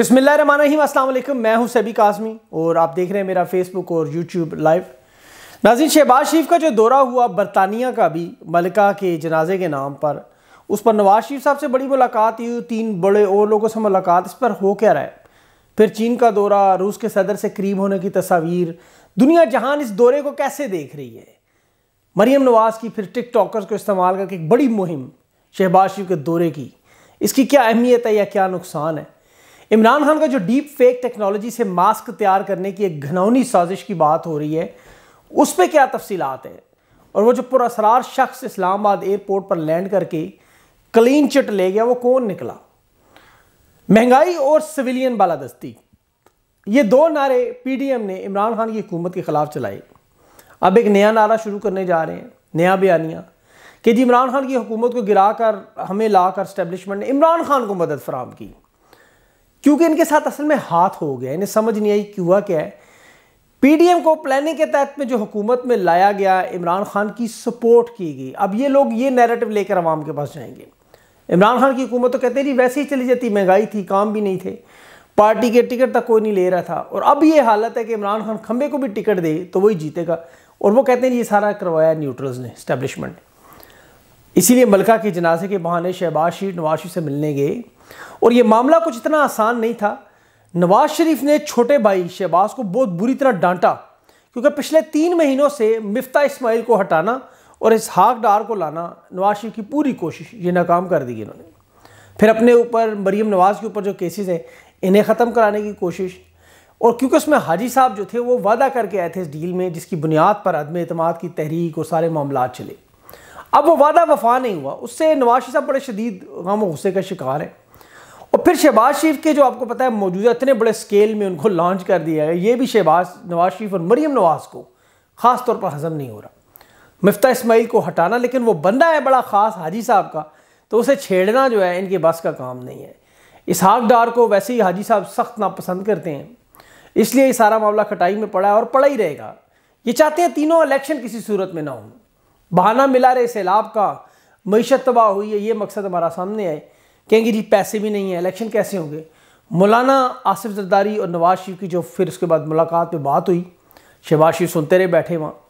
अस्सलाम असल मैं हूं सभी काजमी और आप देख रहे हैं मेरा फेसबुक और यूट्यूब लाइव नाजिन शहबाज शरीफ का जो दौरा हुआ बरतानिया का भी मलका के जनाजे के नाम पर उस पर नवाज शरीफ साहब से बड़ी मुलाकात हुई तीन बड़े और लोगों से मुलाकात इस पर हो क्या रहा है फिर चीन का दौरा रूस के सदर से करीब होने की तस्वीर दुनिया जहान इस दौरे को कैसे देख रही है मरीम नवाज़ की फिर टिकटॉकर्स को इस्तेमाल करके एक बड़ी मुहिम शहबाज शरीफ के दौरे की इसकी क्या अहमियत है या क्या नुकसान है इमरान खान का जो डीप फेक टेक्नोलॉजी से मास्क तैयार करने की एक घनौनी साजिश की बात हो रही है उस पर क्या तफसीलात हैं और वो जो पुरसरार शख्स इस्लामाबाद एयरपोर्ट पर लैंड करके क्लीन चिट ले गया वो कौन निकला महंगाई और सिविलियन बालादस्ती ये दो नारे पीडीएम ने इमरान खान की हुकूमत के ख़िलाफ़ चलाए अब एक नया नारा शुरू करने जा रहे हैं नया बयानिया कि जी इमरान खान की हुकूमत को गिरा कर हमें ला कर स्टैब्लिशमेंट ने इमरान खान को मदद फराम की क्योंकि इनके साथ असल में हाथ हो गया इन्हें समझ नहीं आई कि हुआ क्या है पीडीएम को प्लानिंग के तहत में जो हुकूमत में लाया गया इमरान खान की सपोर्ट की गई अब ये लोग ये नैरेटिव लेकर आवाम के पास जाएंगे इमरान खान की हुकूमत तो कहते जी वैसे ही चली जाती महंगाई थी काम भी नहीं थे पार्टी के टिकट तक कोई नहीं ले रहा था और अब ये हालत है कि इमरान खान खंबे को भी टिकट दे तो वही जीतेगा और वो कहते हैं ये सारा करवाया न्यूट्रल्स ने स्टैब्लिशमेंट ने इसीलिए मलका के जनाजे के बहाने शहबाज शरीफ नवाज शरीफ से मिलने गए और ये मामला कुछ इतना आसान नहीं था नवाज शरीफ ने छोटे भाई शहबाज को बहुत बुरी तरह डांटा क्योंकि पिछले तीन महीनों से मिफ्ता इस्माइल को हटाना और इस हाक डार को लाना नवाज शरीफ की पूरी कोशिश ये नाकाम कर दी इन्होंने फिर अपने ऊपर मरीम नवाज़ के ऊपर जो केसेस हैं इन्हें ख़त्म कराने की कोशिश और क्योंकि उसमें हाजी साहब जो थे वो वादा करके आए थे इस डील में जिसकी बुनियाद पर अदम अतमाद की तहरीक और सारे मामला चले अब वो वादा वफा नहीं हुआ उससे नवाज शरीफ साहब बड़े शदीद गम गुस्से का शिकार है और फिर शहबाज शरीफ के जो आपको पता है मौजूदा इतने बड़े स्केल में उनको लॉन्च कर दिया है ये भी शहबाज नवाज शरीफ और मरीम नवाज को ख़ास तौर पर हजम नहीं हो रहा मफ्ता इसमाइल को हटाना लेकिन वो बंदा है बड़ा ख़ास हाजी साहब का तो उसे छेड़ना जो है इनके बस का काम नहीं है इसहाक डार को वैसे ही हाजी साहब सख्त नापसंद करते हैं इसलिए ये सारा मामला खटाई में पड़ा है और पड़ा ही रहेगा ये चाहते हैं तीनों इलेक्शन किसी सूरत में ना हों बहाना मिला रहे सैलाब का मीशत तबाह हुई है ये मकसद हमारा सामने आए कहेंगे जी पैसे भी नहीं हैं इलेक्शन कैसे होंगे मौलाना आसिफ जरदारी और नवाज शरीफ की जो फिर उसके बाद मुलाकात पर बात हुई शहबाज शरीफ सुनते रहे बैठे वहाँ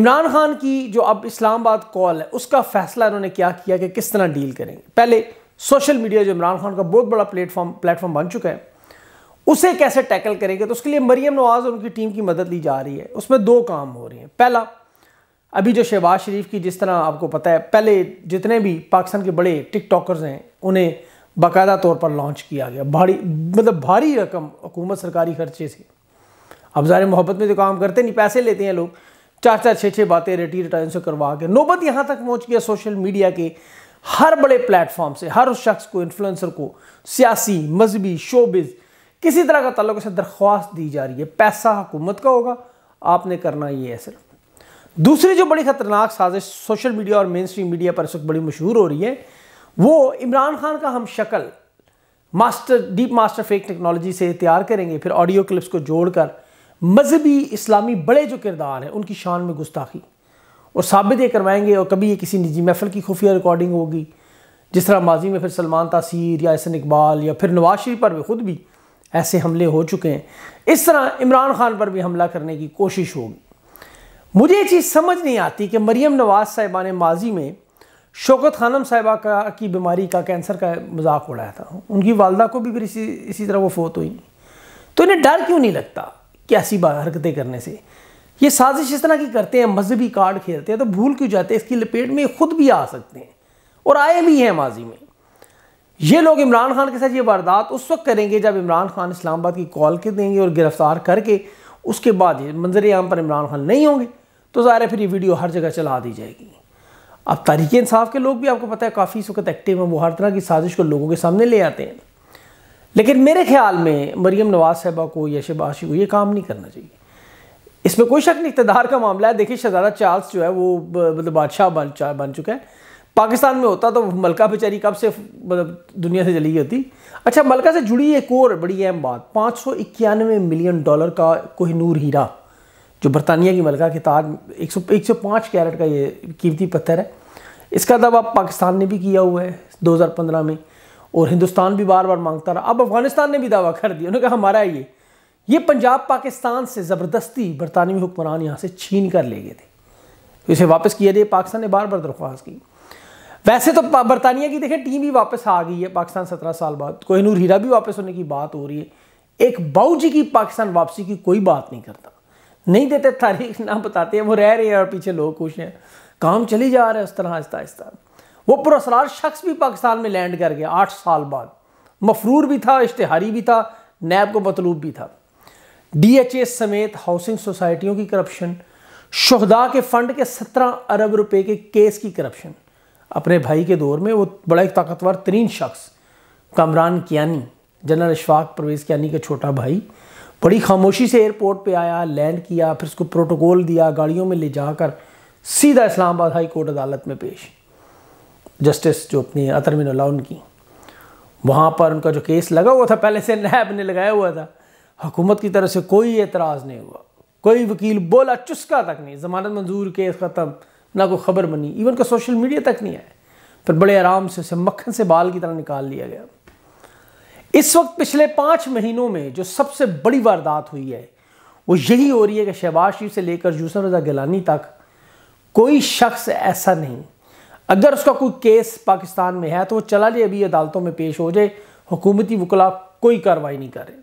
इमरान खान की जो अब इस्लामाबाद कॉल है उसका फैसला इन्होंने क्या किया कि किस तरह डील करेंगे पहले सोशल मीडिया जो इमरान खान का बहुत बड़ा प्लेटफॉर्म प्लेटफॉर्म बन चुका है उसे कैसे टैकल करेंगे तो उसके लिए मरीम नवाज़ और उनकी टीम की मदद ली जा रही है उसमें दो काम हो रही हैं पहला अभी जो शहबाज शरीफ की जिस तरह आपको पता है पहले जितने भी पाकिस्तान के बड़े टिक टॉकर्स हैं उन्हें बाकायदा तौर पर लॉन्च किया गया भारी मतलब भारी रकम हुकूमत सरकारी खर्चे से अब ज़ाहिर मोहब्बत में तो काम करते नहीं पैसे लेते हैं लोग चार चार छः छः बातें रेटी रिटर्न से करवा के नौबत यहाँ तक पहुँच गया सोशल मीडिया के हर बड़े प्लेटफॉर्म से हर उस शख्स को इन्फ्लुंसर को सियासी मजहबी शोबिज किसी तरह का तल्लक से दरख्वास्त दी जा रही है पैसा हुकूमत का होगा आपने करना ये है सिर्फ दूसरी जो बड़ी ख़तरनाक साजिश सोशल मीडिया और मेन स्ट्रीम मीडिया पर इस वक्त बड़ी मशहूर हो रही है वो इमरान खान का हम शक्ल master deep master fake technology से तैयार करेंगे फिर ऑडियो क्लिप्स को जोड़कर मजहबी इस्लामी बड़े जो किरदार हैं उनकी शान में गुस्ताखी और साबित ये करवाएंगे और कभी ये किसी निजी महफल की खुफिया रिकॉर्डिंग होगी जिस तरह माजी में फिर सलमान तासीर या एहसन इकबाल या फिर नवाज शरीफ पर भी खुद भी ऐसे हमले हो चुके हैं इस तरह इमरान खान पर भी हमला करने की कोशिश होगी मुझे ये चीज़ समझ नहीं आती कि मरीम नवाज साहिबा ने माजी में शौकत खानम साहिबा का की बीमारी का कैंसर का मजाक उड़ाया था उनकी वालदा को भी फिर इसी इसी तरह वो फोत हुई तो इन्हें डर क्यों नहीं लगता कि ऐसी हरकतें करने से ये साजिश इस तरह की करते हैं मजहबी कार्ड खेलते हैं तो भूल क्यों जाते हैं इसकी लपेट में खुद भी आ सकते हैं और आए भी हैं माजी में ये लोग इमरान खान के साथ ये वारदात उस वक्त करेंगे जब इमरान खान इस्लामाबाद की कॉल के देंगे और गिरफ्तार करके उसके बाद ये मंजर आम पर इमरान खान नहीं होंगे तो ज़ाहिर है फिर ये वीडियो हर जगह चला दी जाएगी अब तारीख इंसाफ के लोग भी आपको पता है काफ़ी इस वक्त एक्टिव हैं वो हर तरह की साजिश को लोगों के सामने ले आते हैं लेकिन मेरे ख्याल में मरीम नवाज साहबा को या शबाशी को ये काम नहीं करना चाहिए इसमें कोई शक नहीं इकतदार का मामला है देखिए शहजादा चार्ल्स जो है वो मतलब बादशाह बन बन चुका है पाकिस्तान में होता तो मलका बेचारी कब से मतलब दुनिया से चली गई होती अच्छा मलका से जुड़ी एक और बड़ी अहम बात पाँच मिलियन डॉलर का कोहिनूर हीरा जो बरतानिया की मलका के ताज एक सौ एक सौ पाँच कैरेट का ये कीमती पत्थर है इसका दब अब पाकिस्तान ने भी किया हुआ है 2015 में और हिंदुस्तान भी बार बार मांगता रहा अब अफगानिस्तान ने भी दावा कर दिया उन्होंने कहा हमारा ये ये पंजाब पाकिस्तान से ज़बरदस्ती बरतानवी हुक्मरान यहाँ से छीन कर ले गए थे तो इसे वापस किया जाए पाकिस्तान ने बार बार दरख्वास्त की वैसे तो बरतानिया की देखें टीम भी वापस आ गई है पाकिस्तान सत्रह साल बाद कोहनूर हीरा भी वापस होने की बात हो रही है एक बाऊजी की पाकिस्तान वापसी की कोई बात नहीं करता नहीं देते तारीख ना बताते हैं वो रह रहे हैं और पीछे लोग खुश हैं काम चली जा रहा है उस तरह आहिस्ता आहिस्ता वो पुरसरार शख्स भी पाकिस्तान में लैंड कर गया आठ साल बाद मफरूर भी था इश्तहारी भी था नैब को मतलूब भी था डी एच ए समेत हाउसिंग सोसाइटियों की करप्शन शहदा के फंड के सत्रह अरब रुपए के केस की करप्शन अपने भाई के दौर में वो बड़ा एक ताकतवर तरीन शख्स कमरान कियानी जनरल अशफाक परवेज़ कियानी का छोटा भाई बड़ी खामोशी से एयरपोर्ट पे आया लैंड किया फिर उसको प्रोटोकॉल दिया गाड़ियों में ले जाकर सीधा इस्लामाबाद हाई कोर्ट अदालत में पेश जस्टिस जो अपनी अतरमिन की उनकी वहाँ पर उनका जो केस लगा हुआ था पहले से नैब ने लगाया हुआ था हुकूमत की तरफ से कोई एतराज़ नहीं हुआ कोई वकील बोला चुस्का तक नहीं जमानत मंजूर केस ख़त्म ना कोई ख़बर बनी इवन का सोशल मीडिया तक नहीं आया फिर बड़े आराम से उसे मक्खन से बाल की तरह निकाल लिया गया इस वक्त पिछले पांच महीनों में जो सबसे बड़ी वारदात हुई है वो यही हो रही है कि शहबाज शरीफ से लेकर यूसुफ रजा गिलानी तक कोई शख्स ऐसा नहीं अगर उसका कोई केस पाकिस्तान में है तो वो चला जाए अभी अदालतों में पेश हो जाए हुकूमती वकला कोई कार्रवाई नहीं करे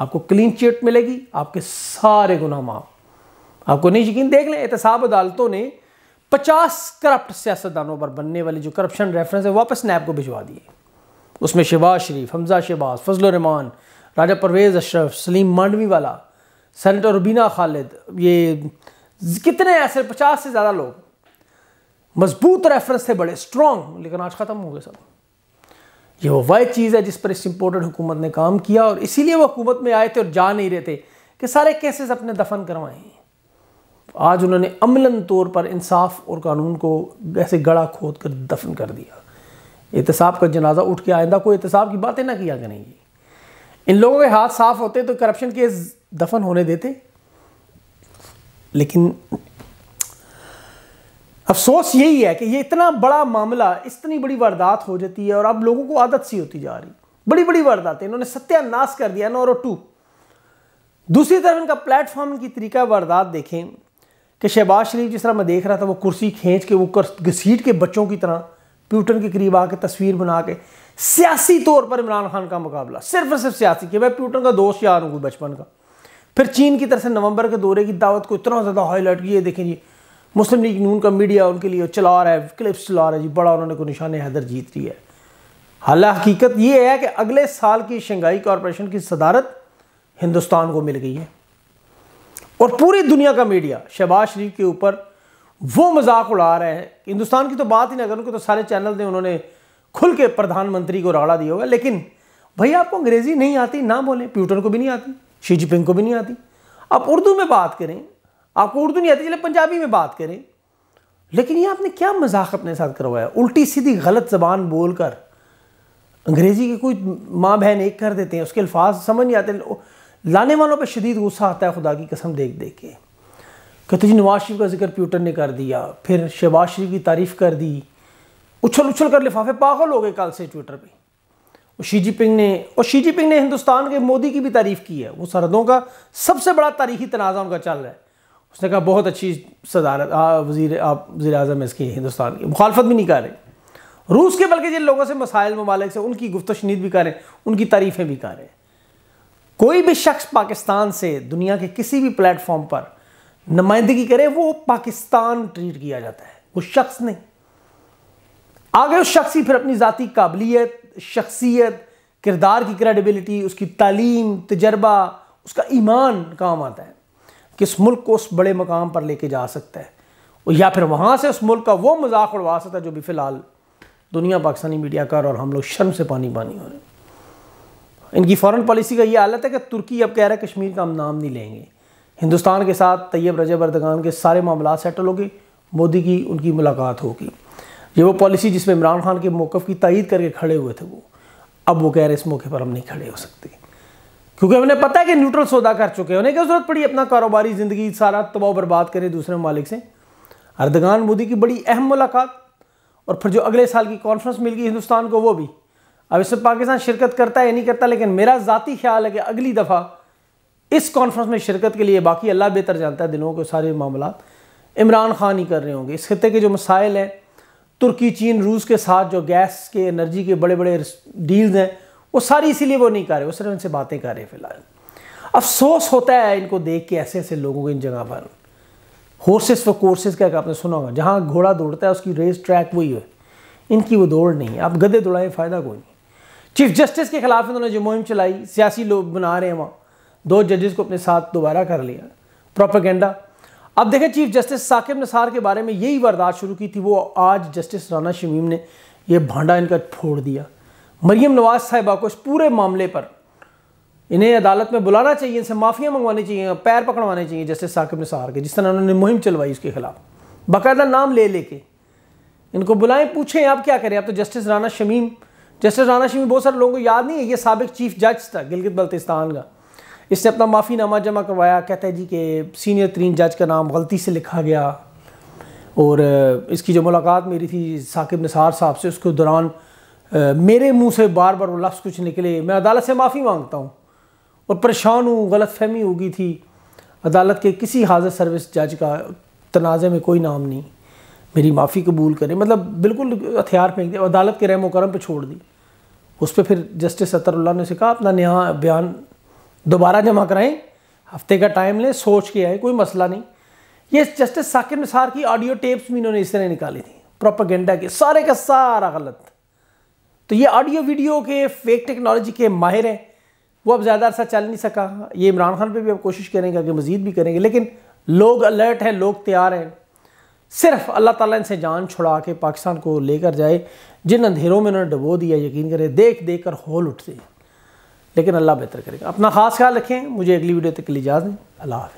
आपको क्लीन चिट मिलेगी आपके सारे गुना माफ आपको नहीं यकीन देख लें एहतसाब अदालतों ने पचास करप्ट सियासतदानों पर बनने वाले जो करप्शन रेफरेंस है वापस नैब को भिजवा दिए उसमें शहबाज शरीफ हमजा शहबाज फजलरहमान राजा परवेज़ अशरफ सलीम मांडवी वाला सैनटर रुबीना खालिद ये कितने ऐसे पचास से ज़्यादा लोग मजबूत रेफरेंस थे बड़े स्ट्रॉन्ग लेकिन आज ख़त्म हो गए सब ये वो वह चीज़ है जिस पर इस इम्पोर्टेंट हुकूमत ने काम किया और इसीलिए वो हुकूमत में आए थे और जा नहीं रहे थे कि सारे केसेस अपने दफन करवाएं आज उन्होंने अमलन तौर पर इंसाफ और कानून को ऐसे गड़ा खोद कर दफन कर दिया एहतसाब का जनाजा उठ के आइंदा कोई एहतसाब की बातें ना किया करेंगी इन लोगों के हाथ साफ होते तो करप्शन केस दफन होने देते लेकिन अफसोस यही है कि ये इतना बड़ा मामला इतनी बड़ी वारदात हो जाती है और अब लोगों को आदत सी होती जा रही बड़ी बड़ी वारदातें इन्होंने सत्यानाश कर दिया नोरो टू दूसरी तरफ इनका प्लेटफॉर्म की तरीका वारदात देखें कि शहबाज शरीफ जिस तरह मैं देख रहा था वो कुर्सी खींच के वो घसीट के बच्चों की तरह प्यूटन के करीब आके तस्वीर बना के सियासी तौर पर इमरान खान का मुकाबला सिर्फ और सिर्फ सियासी कि मैं प्यूटन का दोस्त यार हूँ बचपन का फिर चीन की तरफ से नवंबर के दौरे की दावत को इतना ज़्यादा हाईलाइट किया देखें जी मुस्लिम लीग नून का मीडिया उनके लिए चला रहा है क्लिप्स चला रहा है जी बड़ा उन्होंने को निशान हैदर जीत रही है हाला हकीकत ये है कि अगले साल की शंघाई कॉरपोरेशन की सदारत हिंदुस्तान को मिल गई है और पूरी दुनिया का मीडिया शहबाज शरीफ के ऊपर वो मजाक उड़ा रहे हैं हिंदुस्तान की तो बात ही ना करूँ कि तो सारे चैनल ने उन्होंने खुल के प्रधानमंत्री को राड़ा दिया होगा लेकिन भाई आपको अंग्रेज़ी नहीं आती ना बोलें प्यूटन को भी नहीं आती शी जिनपिंग को भी नहीं आती आप उर्दू में बात करें आपको उर्दू नहीं आती चले पंजाबी में बात करें लेकिन ये आपने क्या मजाक अपने साथ करवाया उल्टी सीधी गलत जबान बोल कर अंग्रेज़ी की कोई माँ बहन एक कर देते हैं उसके अल्फाज समझ नहीं आते लाने वालों पर शदीद गुस्सा आता है खुदा की कसम देख देख के कहते जी नवाज शरीफ का जिक्र प्यूटर ने कर दिया फिर शहबाज शरीफ की तारीफ़ कर दी उछल उछल कर लिफाफे पागल हो गए कल से ट्विटर पे और शी पिंग ने और शी जी पिंग ने हिंदुस्तान के मोदी की भी तारीफ़ की है वो सरहदों का सबसे बड़ा तारीखी तनाज़ा उनका चल रहा है उसने कहा बहुत अच्छी सदारत वजी आप वजी अजम इसकी हिंदुस्तान की मुखालफत भी नहीं कर रहे रूस के बल्कि जिन लोगों से मसाइल ममालिक से उनकी गुफ्त शनीद भी करें उनकी तारीफ़ें भी करें कोई भी शख्स पाकिस्तान से दुनिया के किसी भी प्लेटफॉर्म पर नुमाइंदगी करे वो पाकिस्तान ट्रीट किया जाता है वो शख्स नहीं आगे उस शख्स की फिर अपनी जाति काबिलियत शख्सियत किरदार की क्रेडिबिलिटी उसकी तालीम तजर्बा उसका ईमान काम आता है किस मुल्क को उस बड़े मकाम पर लेके जा सकता है और या फिर वहाँ से उस मुल्क का वो मजाक उड़वा सकता है जो भी फ़िलहाल दुनिया पाकिस्तानी मीडिया कर और हम लोग शर्म से पानी पानी हो रहे हैं इनकी फॉरेन पॉलिसी का ये हालत है कि तुर्की अब कह रहा है कश्मीर का हम नाम नहीं लेंगे हिंदुस्तान के साथ तैयब रजब अरदगान के सारे मामला सेटल हो गए मोदी की उनकी मुलाकात होगी ये वो पॉलिसी जिसमें इमरान खान के मौक़ की तइद करके खड़े हुए थे वो अब वो कह रहे इस मौके पर हम नहीं खड़े हो सकते क्योंकि उन्हें पता है कि न्यूट्रल सौदा कर चुके हैं उन्हें क्या जरूरत पड़ी अपना कारोबारी ज़िंदगी सारा तबाह बर्बाद करें दूसरे ममालिक से अरदगान मोदी की बड़ी अहम मुलाकात और फिर जो अगले साल की कॉन्फ्रेंस मिल गई हिंदुस्तान को वो भी अब इसमें पाकिस्तान शिरकत करता है या नहीं करता लेकिन मेरा ज़ाती ख्याल है कि अगली दफ़ा इस कॉन्फ्रेंस में शिरकत के लिए बाकी अल्लाह बेहतर जानता है दिनों के सारे मामला इमरान खान ही कर रहे होंगे इस खत्े के जो मसाइल हैं तुर्की चीन रूस के साथ जो गैस के एनर्जी के बड़े बड़े डील्स हैं वो सारी इसीलिए वो नहीं कर रहे वो सिर्फ इनसे बातें कर रहे हैं फिलहाल अफसोस होता है इनको देख के ऐसे ऐसे लोगों को इन जगह पर हॉर्सेस व कोर्सेस का आपने सुना होगा जहाँ घोड़ा दौड़ता है उसकी रेस ट्रैक वही है इनकी वो दौड़ नहीं है आप गदे दौड़ाएं फ़ायदा कोई नहीं चीफ जस्टिस के खिलाफ इन्होंने जो मुहिम चलाई सियासी लोग बना रहे हैं वहाँ दो जजेस को अपने साथ दोबारा कर लिया प्रोपागेंडा अब देखें चीफ जस्टिस साकिब निसार के बारे में यही वारदात शुरू की थी वो आज जस्टिस राना शमीम ने यह भांडा इनका फोड़ दिया मरियम नवाज साहिबा को इस पूरे मामले पर इन्हें अदालत में बुलाना चाहिए इनसे माफ़ियाँ मंगवानी चाहिए पैर पकड़वाने चाहिए जस्टिस साकिब निसार के जिस तरह उन्होंने मुहिम चलवाई उसके खिलाफ बाकायदा नाम ले लेके इनको बुलाएं पूछें आप क्या करें आप तो जस्टिस राना शमीम जस्टिस राना शमीम बहुत सारे लोगों को याद नहीं है ये सबक चीफ जज था गिलगित बल्तिस्तान का इसने अपना माफ़ीनामा जमा करवाया कहता है जी कि सीनियर तरीन जज का नाम गलती से लिखा गया और इसकी जो मुलाकात मेरी थी साकिब निसार साहब से उसके दौरान मेरे मुंह से बार बार वो लफ्ज़ कुछ निकले मैं अदालत से माफ़ी मांगता हूँ और परेशान हूँ गलत फहमी हो गई थी अदालत के किसी हाजिर सर्विस जज का तनाज़े में कोई नाम नहीं मेरी माफ़ी कबूल करें मतलब बिल्कुल हथियार फेंक दिया अदालत के रहमोक्रम करम पर छोड़ दी उस पर फिर जस्टिस सतरुल्ला ने सिखा कहा अपना नया बयान दोबारा जमा कराएं हफ्ते का टाइम लें सोच के आए कोई मसला नहीं ये जस्टिस साकिब निसार की ऑडियो टेप्स भी इन्होंने इस तरह निकाली थी प्रोपागेंडा के सारे का सारा गलत तो ये ऑडियो वीडियो के फेक टेक्नोलॉजी के माहिर हैं वो अब ज़्यादा अरसा चल नहीं सका ये इमरान खान पे भी अब कोशिश करेंगे कि मज़ीद भी करेंगे लेकिन लोग अलर्ट हैं लोग तैयार हैं सिर्फ अल्लाह ताला इनसे जान छुड़ा के पाकिस्तान को लेकर जाए जिन अंधेरों में उन्होंने डबो दिया यकीन करें देख देख कर होल उठते हैं लेकिन अल्लाह बेहतर करेगा अपना ख़ास ख्याल रखें मुझे अगली वीडियो तक के लिए इजाज़ दें अल्लाह